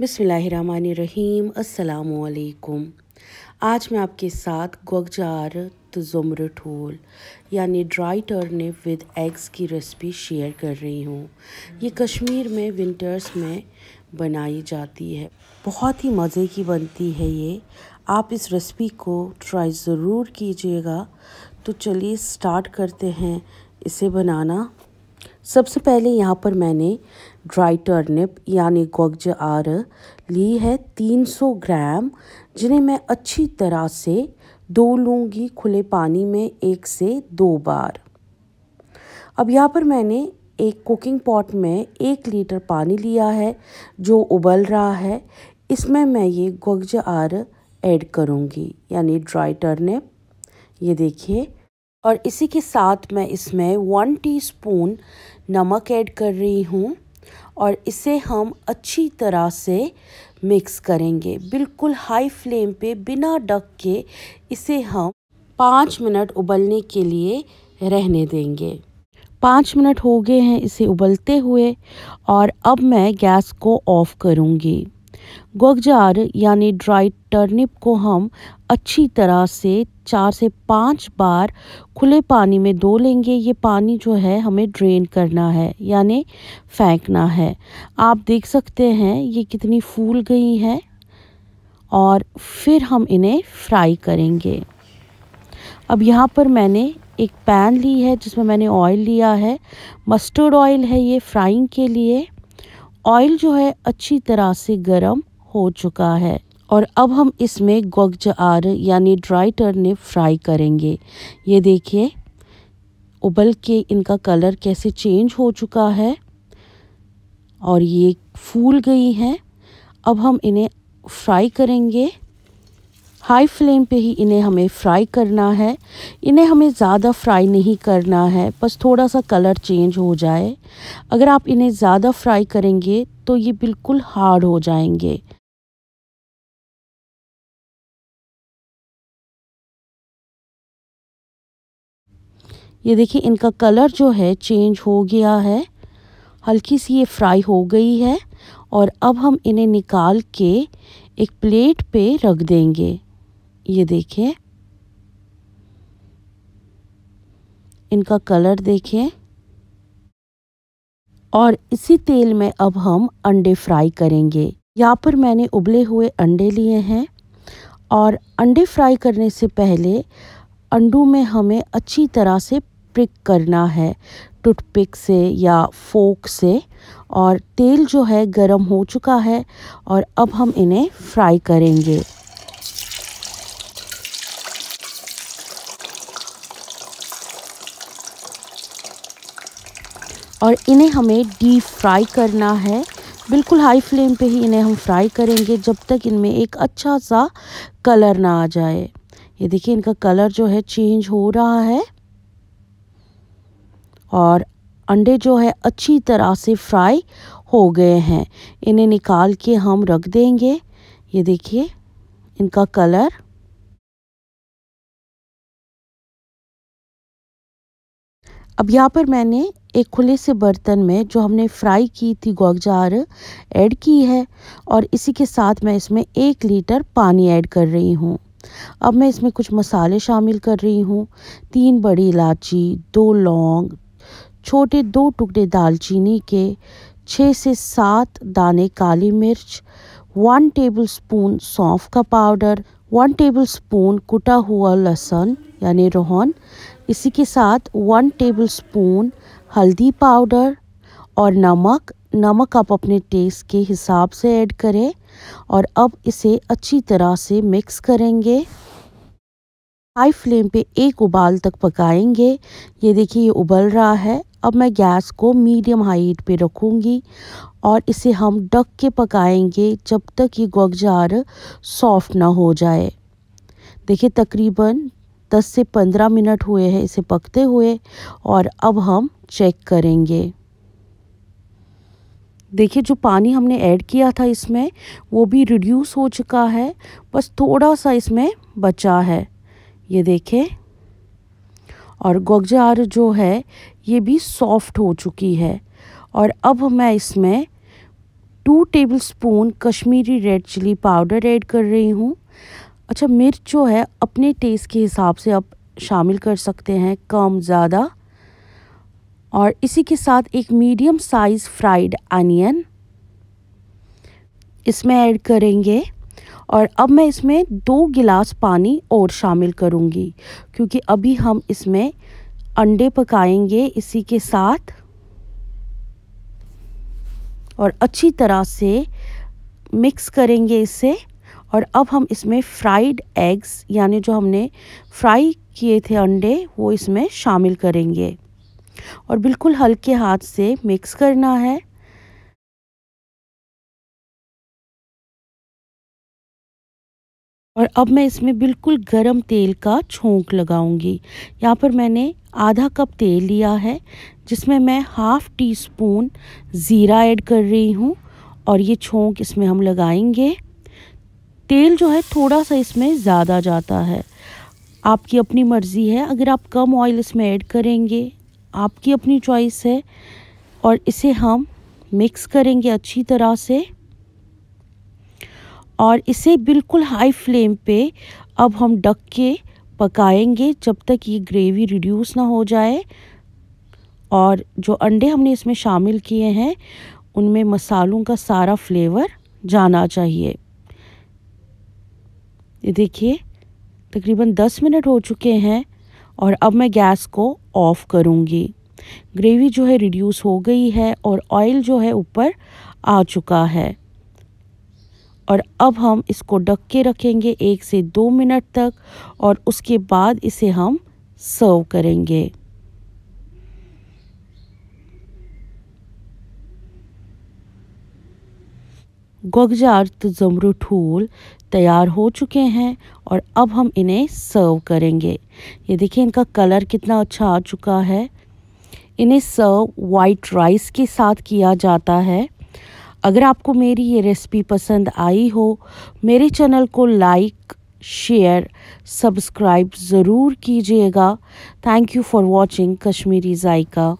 बिसमीम अल्लाम आज मैं आपके साथ गुगजार तजुमर ठोल यानी ड्राई टर्निप विद एग्स की रेसिपी शेयर कर रही हूँ ये कश्मीर में विंटर्स में बनाई जाती है बहुत ही मज़े की बनती है ये आप इस रेसिपी को ट्राई ज़रूर कीजिएगा तो चलिए स्टार्ट करते हैं इसे बनाना सबसे पहले यहाँ पर मैंने ड्राई टर्निप यानी गोगज आर ली है 300 ग्राम जिन्हें मैं अच्छी तरह से धो लूँगी खुले पानी में एक से दो बार अब यहाँ पर मैंने एक कुकिंग पॉट में एक लीटर पानी लिया है जो उबल रहा है इसमें मैं ये गोगज आर ऐड करूँगी यानी ड्राई टर्निप ये देखिए और इसी के साथ मैं इसमें वन टीस्पून नमक ऐड कर रही हूँ और इसे हम अच्छी तरह से मिक्स करेंगे बिल्कुल हाई फ्लेम पे बिना ढक के इसे हम पाँच मिनट उबलने के लिए रहने देंगे पाँच मिनट हो गए हैं इसे उबलते हुए और अब मैं गैस को ऑफ़ करूँगी गोगजार यानी ड्राई टर्निप को हम अच्छी तरह से चार से पाँच बार खुले पानी में धो लेंगे ये पानी जो है हमें ड्रेन करना है यानी फेंकना है आप देख सकते हैं ये कितनी फूल गई है और फिर हम इन्हें फ्राई करेंगे अब यहाँ पर मैंने एक पैन ली है जिसमें मैंने ऑयल लिया है मस्टर्ड ऑयल है ये फ्राइंग के लिए ऑयल जो है अच्छी तरह से गर्म हो चुका है और अब हम इसमें आर यानी ड्राई टर्निप फ्राई करेंगे ये देखिए उबल के इनका कलर कैसे चेंज हो चुका है और ये फूल गई हैं अब हम इन्हें फ्राई करेंगे हाई फ्लेम पे ही इन्हें हमें फ्राई करना है इन्हें हमें ज़्यादा फ्राई नहीं करना है बस थोड़ा सा कलर चेंज हो जाए अगर आप इन्हें ज़्यादा फ्राई करेंगे तो ये बिल्कुल हार्ड हो जाएंगे ये देखिए इनका कलर जो है चेंज हो गया है हल्की सी ये फ्राई हो गई है और अब हम इन्हें निकाल के एक प्लेट पे रख देंगे ये देखिए इनका कलर देखिए और इसी तेल में अब हम अंडे फ्राई करेंगे यहाँ पर मैंने उबले हुए अंडे लिए हैं और अंडे फ्राई करने से पहले अंडों में हमें अच्छी तरह से प्रिक करना है टूथपिक से या फोक से और तेल जो है गरम हो चुका है और अब हम इन्हें फ्राई करेंगे और इन्हें हमें डीप फ्राई करना है बिल्कुल हाई फ्लेम पे ही इन्हें हम फ्राई करेंगे जब तक इनमें एक अच्छा सा कलर ना आ जाए ये देखिए इनका कलर जो है चेंज हो रहा है और अंडे जो है अच्छी तरह से फ्राई हो गए हैं इन्हें निकाल के हम रख देंगे ये देखिए इनका कलर अब यहाँ पर मैंने एक खुले से बर्तन में जो हमने फ्राई की थी गोगजार ऐड की है और इसी के साथ मैं इसमें एक लीटर पानी ऐड कर रही हूँ अब मैं इसमें कुछ मसाले शामिल कर रही हूँ तीन बड़ी इलायची दो लौंग छोटे दो टुकड़े दालचीनी के छः से सात दाने काली मिर्च वन टेबल स्पून सौंफ का पाउडर वन टेबल स्पून कुटा हुआ लहसुन यानी रोहन इसी के साथ वन टेबल स्पून हल्दी पाउडर और नमक नमक आप अपने टेस्ट के हिसाब से ऐड करें और अब इसे अच्छी तरह से मिक्स करेंगे हाई फ्लेम पे एक उबाल तक पकाएंगे ये देखिए ये उबल रहा है अब मैं गैस को मीडियम हाई हीट पे रखूँगी और इसे हम ढक के पकाएंगे जब तक ये गोगजार सॉफ्ट ना हो जाए देखिए तकरीबन 10 से 15 मिनट हुए हैं इसे पकते हुए और अब हम चेक करेंगे देखिए जो पानी हमने ऐड किया था इसमें वो भी रिड्यूस हो चुका है बस थोड़ा सा इसमें बचा है ये देखें और गोगजार जो है ये भी सॉफ्ट हो चुकी है और अब मैं इसमें two tablespoon Kashmiri red chilli powder add कर रही हूँ अच्छा मिर्च जो है अपने टेस्ट के हिसाब से आप शामिल कर सकते हैं कम ज़्यादा और इसी के साथ एक मीडियम साइज़ फ्राइड अनियन इसमें ऐड करेंगे और अब मैं इसमें दो गिलास पानी और शामिल करूँगी क्योंकि अभी हम इसमें अंडे पकाएंगे इसी के साथ और अच्छी तरह से मिक्स करेंगे इसे और अब हम इसमें फ्राइड एग्स यानी जो हमने फ्राई किए थे अंडे वो इसमें शामिल करेंगे और बिल्कुल हल्के हाथ से मिक्स करना है और अब मैं इसमें बिल्कुल गरम तेल का छोंक लगाऊंगी यहाँ पर मैंने आधा कप तेल लिया है जिसमें मैं हाफ़ टी स्पून ज़ीरा ऐड कर रही हूँ और ये छोंक इसमें हम लगाएंगे तेल जो है थोड़ा सा इसमें ज़्यादा जाता है आपकी अपनी मर्ज़ी है अगर आप कम ऑयल इसमें ऐड करेंगे आपकी अपनी चॉइस है और इसे हम मिक्स करेंगे अच्छी तरह से और इसे बिल्कुल हाई फ्लेम पे अब हम ढक के पकाएंगे जब तक ये ग्रेवी रिड्यूस ना हो जाए और जो अंडे हमने इसमें शामिल किए हैं उनमें मसालों का सारा फ्लेवर जाना चाहिए ये देखिए तकरीबन दस मिनट हो चुके हैं और अब मैं गैस को ऑफ़ करूँगी ग्रेवी जो है रिड्यूस हो गई है और ऑयल जो है ऊपर आ चुका है और अब हम इसको ढक के रखेंगे एक से दो मिनट तक और उसके बाद इसे हम सर्व करेंगे गोगजात ज़मरू ठूल तैयार हो चुके हैं और अब हम इन्हें सर्व करेंगे ये देखिए इनका कलर कितना अच्छा आ चुका है इन्हें सर्व वाइट राइस के साथ किया जाता है अगर आपको मेरी ये रेसिपी पसंद आई हो मेरे चैनल को लाइक शेयर सब्सक्राइब ज़रूर कीजिएगा thank you for watching Kashmiri JICA